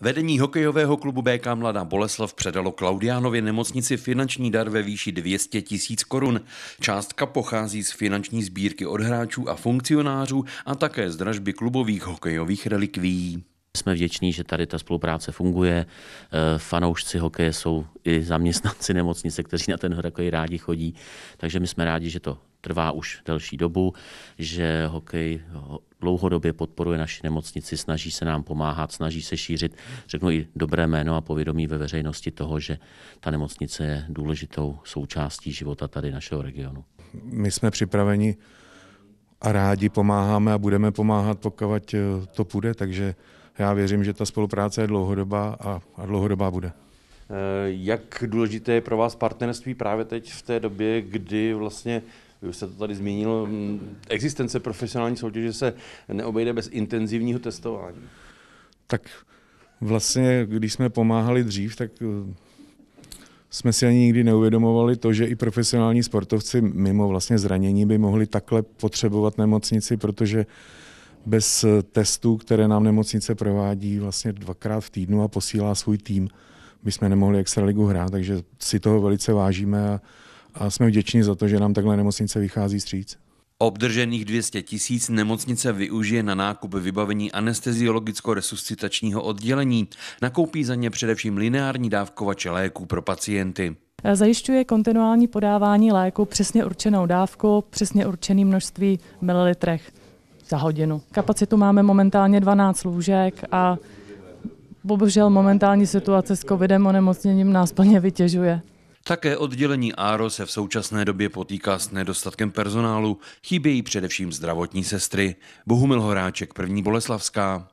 Vedení hokejového klubu BK Mladá Boleslav předalo Klaudiánově nemocnici finanční dar ve výši 200 tisíc korun. Částka pochází z finanční sbírky od hráčů a funkcionářů a také z dražby klubových hokejových relikví. Jsme vděční, že tady ta spolupráce funguje. E, fanoušci hokeje jsou i zaměstnanci nemocnice, kteří na ten hokej rádi chodí. Takže my jsme rádi, že to trvá už delší dobu, že hokej dlouhodobě podporuje naši nemocnici, snaží se nám pomáhat, snaží se šířit, řeknu i dobré jméno a povědomí ve veřejnosti toho, že ta nemocnice je důležitou součástí života tady našeho regionu. My jsme připraveni a rádi pomáháme a budeme pomáhat, pokud eh, to půjde, takže já věřím, že ta spolupráce je dlouhodobá a, a dlouhodobá bude. Eh, jak důležité je pro vás partnerství právě teď v té době, kdy vlastně už se to tady zmínil, mm, existence profesionální soutěže se neobejde bez intenzivního testování. Tak vlastně, když jsme pomáhali dřív, tak eh, jsme si ani nikdy neuvědomovali to, že i profesionální sportovci mimo vlastně zranění by mohli takhle potřebovat nemocnici, protože bez eh, testů, které nám nemocnice provádí vlastně dvakrát v týdnu a posílá svůj tým, by jsme nemohli extraligu hrát, takže si toho velice vážíme a a jsme vděční za to, že nám takhle nemocnice vychází stříc. Obdržených 200 tisíc nemocnice využije na nákup vybavení anesteziologicko-resuscitačního oddělení. Nakoupí za ně především lineární dávkovače léků pro pacienty. Zajišťuje kontinuální podávání léku přesně určenou dávkou, přesně určený množství mililitrech za hodinu. Kapacitu máme momentálně 12 lůžek a bohužel momentální situace s covidem onemocněním nás plně vytěžuje. Také oddělení ARO se v současné době potýká s nedostatkem personálu, chybějí především zdravotní sestry. Bohumil Horáček, první Boleslavská.